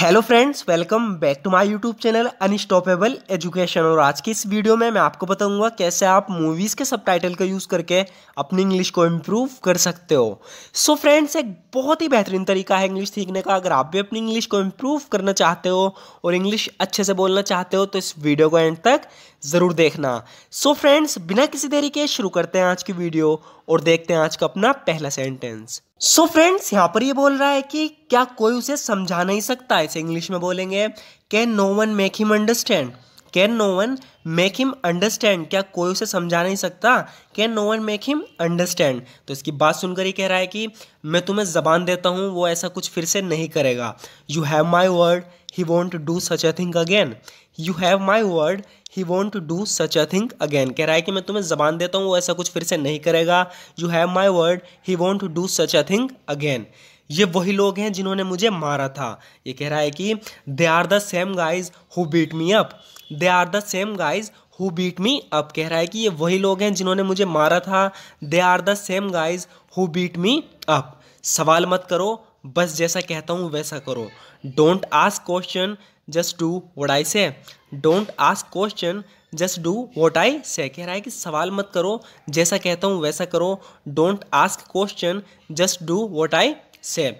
hello friends welcome back to my YouTube channel unstoppable education और आज की इस वीडियो में मैं आपको बताऊंगा कैसे आप मूवीज़ के सबटाइटल का यूज़ करके अपनी इंग्लिश को इम्प्रूव कर सकते हो सो so फ्रेंड्स एक बहुत ही बेहतरीन तरीका है इंग्लिश सीखने का अगर आप भी अपनी इंग्लिश को इम्प्रूव करना चाहते हो और इंग्लिश अच्छे से बोलना चाहते हो तो इस वीडियो को एंड तक ज़रूर देखना सो so फ्रेंड्स बिना किसी देरी के शुरू करते हैं आज की वीडियो और देखते हैं आज का अपना पहला सेंटेंस सो फ्रेंड्स यहाँ पर ये बोल रहा है कि क्या कोई उसे समझा नहीं सकता ऐसे इंग्लिश में बोलेंगे can no one make him understand can no one make him understand क्या कोई उसे समझा नहीं सकता can no one make him understand तो इसकी बात सुनकर ही कह रहा है कि मैं तुम्हें ज़बान देता हूँ वो ऐसा कुछ फिर से नहीं करेगा you have my word won't to do such a thing again you have my word he won't to do such a thing again कह रहा है कि मैं तुम्हें जबान देता हूँ वो ऐसा कुछ फिर से नहीं करेगा you have my word he won't to do such a thing again ये वही लोग हैं जिन्होंने मुझे मारा था ये कह रहा है कि they are the same guys who beat me up they are the same guys who beat me up कह रहा है कि ये वही लोग हैं जिन्होंने मुझे मारा था they are the same guys who beat me up सवाल मत करो बस जैसा कहता हूँ वैसा करो don't ask question just do what I say don't ask question just do what I say कह रहा है कि सवाल मत करो जैसा कहता हूँ वैसा करो don't ask question just do what I say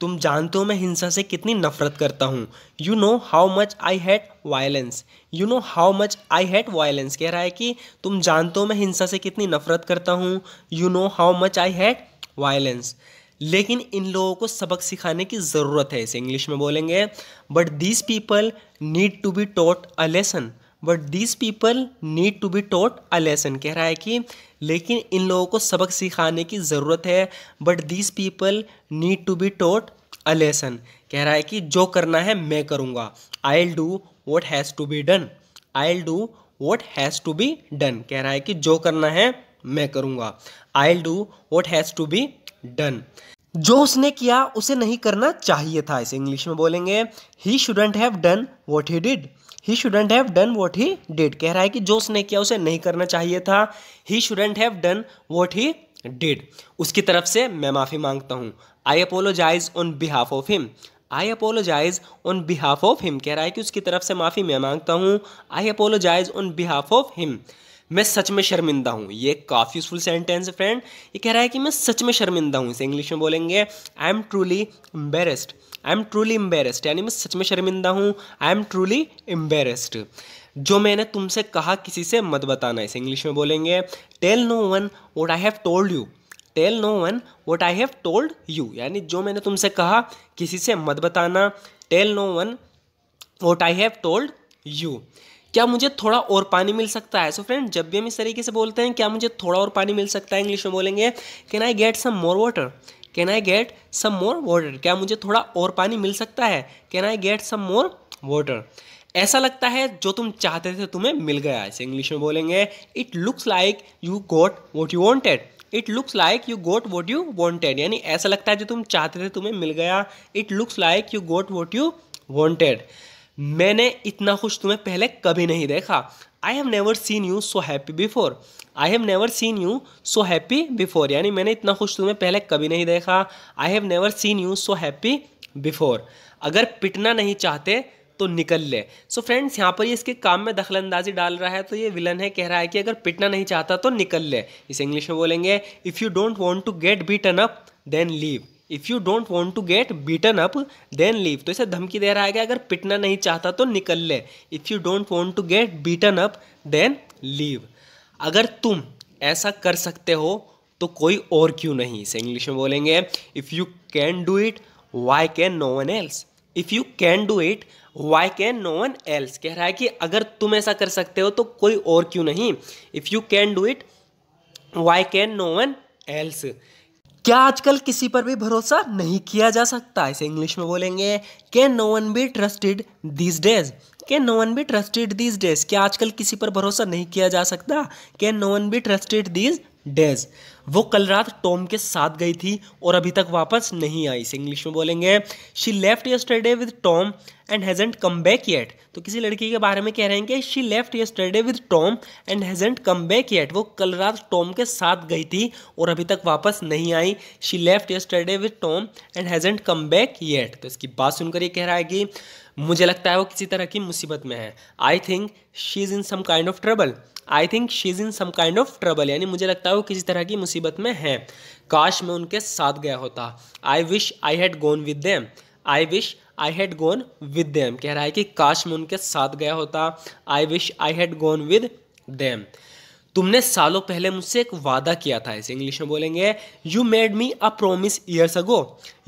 तुम जानते हो मैं हिंसा से कितनी नफरत करता हूँ you know how much I hate violence you know how much I hate violence कह रहा है कि तुम जानते हो मैं हिंसा से कितनी नफरत करता हूँ you know how much I hate violence लेकिन इन लोगों को सबक सिखाने की ज़रूरत है इसे इंग्लिश में बोलेंगे but these people need to be taught a lesson but these people need to be taught a lesson कह रहा है कि लेकिन इन लोगों को सबक सिखाने की ज़रूरत है but these people need to be taught a lesson कह रहा है कि जो करना है मैं करूँगा I'll do what has to be done I'll do what has to be done कह रहा है कि जो करना है मैं करूँगा I'll do what has to be done जो उसने किया उसे नहीं करना चाहिए था इसे इंग्लिश में बोलेंगे he shouldn't have done what he did he shouldn't have done what he did कह रहा है कि जो उसने किया उसे नहीं करना चाहिए था he shouldn't have done what he did उसकी तरफ से मैं माफ़ी मांगता हूँ I apologise on behalf of him I apologise on behalf of him कह रहा है कि उसकी तरफ से माफ़ी मैं मांगता हूँ I apologise on behalf of him मैं सच में शर्मिंदा हूँ ये काफ़ी यूजफुल सेंटेंस है फ्रेंड ये कह रहा है कि मैं सच में शर्मिंदा हूँ इसे इंग्लिश में बोलेंगे I am truly embarrassed I am truly embarrassed यानी मैं सच में शर्मिंदा हूँ आई एम ट्रूली एम्बेरेस्ड जो मैंने तुमसे कहा किसी से मत बताना इसे इंग्लिश में बोलेंगे tell no one what I have told you tell no one what I have told you यानी जो मैंने तुमसे कहा किसी से मत बताना tell no one what I have told you क्या मुझे थोड़ा और पानी मिल सकता है सो so फ्रेंड जब भी हम इस तरीके से बोलते हैं क्या मुझे थोड़ा और पानी मिल सकता है इंग्लिश में बोलेंगे can I get some more water can I get some more water क्या मुझे थोड़ा और पानी मिल सकता है can I get some more water ऐसा लगता है जो तुम चाहते थे तुम्हें मिल गया ऐसे इंग्लिश में बोलेंगे it looks like you got what you wanted it looks like you got what you wanted यानी ऐसा लगता है जो तुम चाहते थे तुम्हें मिल गया it looks like you got what you wanted मैंने इतना खुश तुम्हें पहले कभी नहीं देखा I have never seen you so happy before I have never seen you so happy before यानी मैंने इतना खुश तुम्हें पहले कभी नहीं देखा I have never seen you so happy before अगर पिटना नहीं चाहते तो निकल ले सो फ्रेंड्स यहाँ पर ये इसके काम में अंदाजी डाल रहा है तो ये विलन है कह रहा है कि अगर पिटना नहीं चाहता तो निकल ले इसे इंग्लिश में बोलेंगे if you don't want to get beaten up then leave if you don't want to get beaten up then leave तो इसे धमकी दे रहा है कि अगर पिटना नहीं चाहता तो निकल ले if you don't want to get beaten up then leave अगर तुम ऐसा कर सकते हो तो कोई और क्यों नहीं इसे इंग्लिश में बोलेंगे if you can do it why can no one else if you can do it why can no one else कह रहा है कि अगर तुम ऐसा कर सकते हो तो कोई और क्यों नहीं if you can do it why can no one else क्या आजकल किसी पर भी भरोसा नहीं किया जा सकता इसे इंग्लिश में बोलेंगे can no one be trusted this days can no one be trusted these days क्या आजकल किसी पर भरोसा नहीं किया जा सकता can no one be trusted this days वो कल रात टॉम के साथ गई थी और अभी तक वापस नहीं आई इसे इंग्लिश में बोलेंगे she left yesterday with Tom and hasn't come back yet तो किसी लड़की के बारे में कह रहे हैं कि she left yesterday with Tom and hasn't come back yet वो कल रात टॉम के साथ गई थी और अभी तक वापस नहीं आई she left yesterday with Tom and hasn't come back yet तो इसकी बात सुनकर ये कह रहा है कि मुझे लगता है वो किसी तरह की मुसीबत में है I think she is in some kind of trouble I think she is in some kind of trouble यानी मुझे लगता है वो किसी तरह की मुसीबत में है काश मैं उनके साथ गया होता I wish I had gone with them I wish I had gone with them कह रहा है कि काश मैं उनके साथ गया होता I wish I had gone with them तुमने सालों पहले मुझसे एक वादा किया था इसे इंग्लिश में बोलेंगे you made me a promise years ago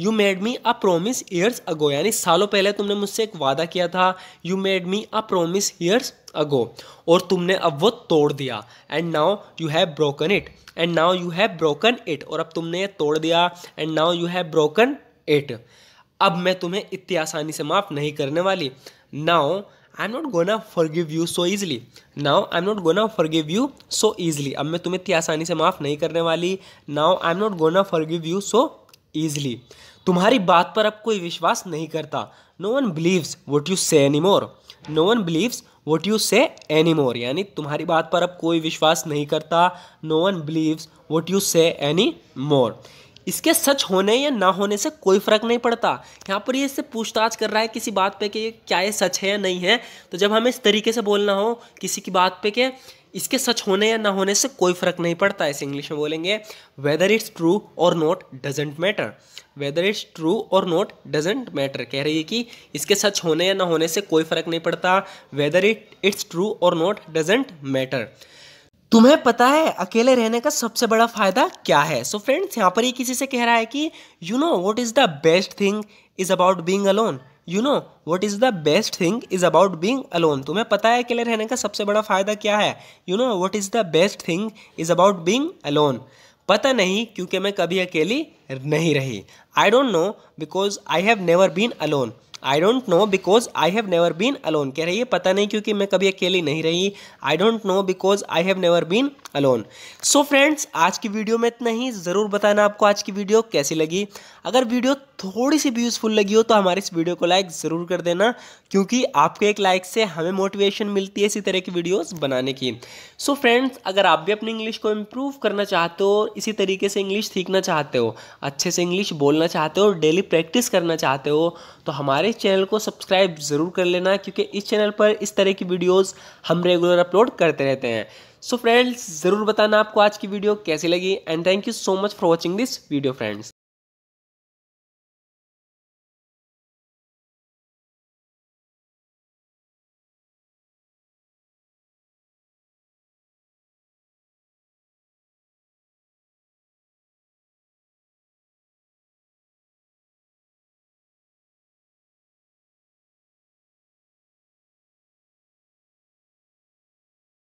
you made me a promise years ago यानी सालों पहले तुमने मुझसे एक वादा किया था you made me a promise years ago और तुमने अब वो तोड़ दिया and now you have broken it and now you have broken it और अब तुमने ये तोड़ दिया and now you have broken it अब मैं तुम्हें इतनी आसानी से माफ़ नहीं करने वाली now I am not gonna forgive you so easily now I am not gonna forgive you so easily अब मैं तुम्हें इतनी आसानी से माफ़ नहीं करने वाली now I am not gonna forgive you so easily तुम्हारी बात पर अब कोई विश्वास नहीं करता no one believes what you say any more no one believes what you say any more यानी तुम्हारी बात पर अब कोई विश्वास नहीं करता no one believes what you say any more इसके सच होने या ना होने से कोई फ़र्क नहीं पड़ता यहाँ पर ये इससे पूछताछ कर रहा है किसी बात पे कि क्या ये सच है या नहीं है तो जब हमें इस तरीके से बोलना हो किसी की बात पे कि इसके सच होने या ना होने से कोई फ़र्क नहीं पड़ता ऐसे इंग्लिश में बोलेंगे whether it's true or not doesn't matter whether it's true or not doesn't matter कह रही है कि इसके सच होने या ना होने से कोई फ़र्क नहीं पड़ता whether it it's true or not doesn't matter तुम्हें पता है अकेले रहने का सबसे बड़ा फायदा क्या है सो फ्रेंड्स यहाँ पर ही किसी से कह रहा है कि you know what is the best thing is about being alone you know what is the best thing is about being alone तुम्हें पता है अकेले रहने का सबसे बड़ा फायदा क्या है you know what is the best thing is about being alone पता नहीं क्योंकि मैं कभी अकेली नहीं रही I don't know because I have never been alone I don't know because I have never been alone कह रही है पता नहीं क्योंकि मैं कभी अकेली नहीं रही I don't know because I have never been alone so friends आज की वीडियो में इतना ही ज़रूर बताना आपको आज की वीडियो कैसी लगी अगर वीडियो थोड़ी सी भी यूज़फुल लगी हो तो हमारे इस वीडियो को लाइक ज़रूर कर देना क्योंकि आपके एक लाइक से हमें मोटिवेशन मिलती है इसी तरह की वीडियोस बनाने की सो so फ्रेंड्स अगर आप भी अपनी इंग्लिश को इम्प्रूव करना चाहते हो इसी तरीके से इंग्लिश सीखना चाहते हो अच्छे से इंग्लिश बोलना चाहते हो डेली प्रैक्टिस करना चाहते हो तो हमारे इस चैनल को सब्सक्राइब ज़रूर कर लेना क्योंकि इस चैनल पर इस तरह की वीडियोस हम रेगुलर अपलोड करते रहते हैं सो फ्रेंड्स ज़रूर बताना आपको आज की वीडियो कैसी लगी and thank you so much for watching this video friends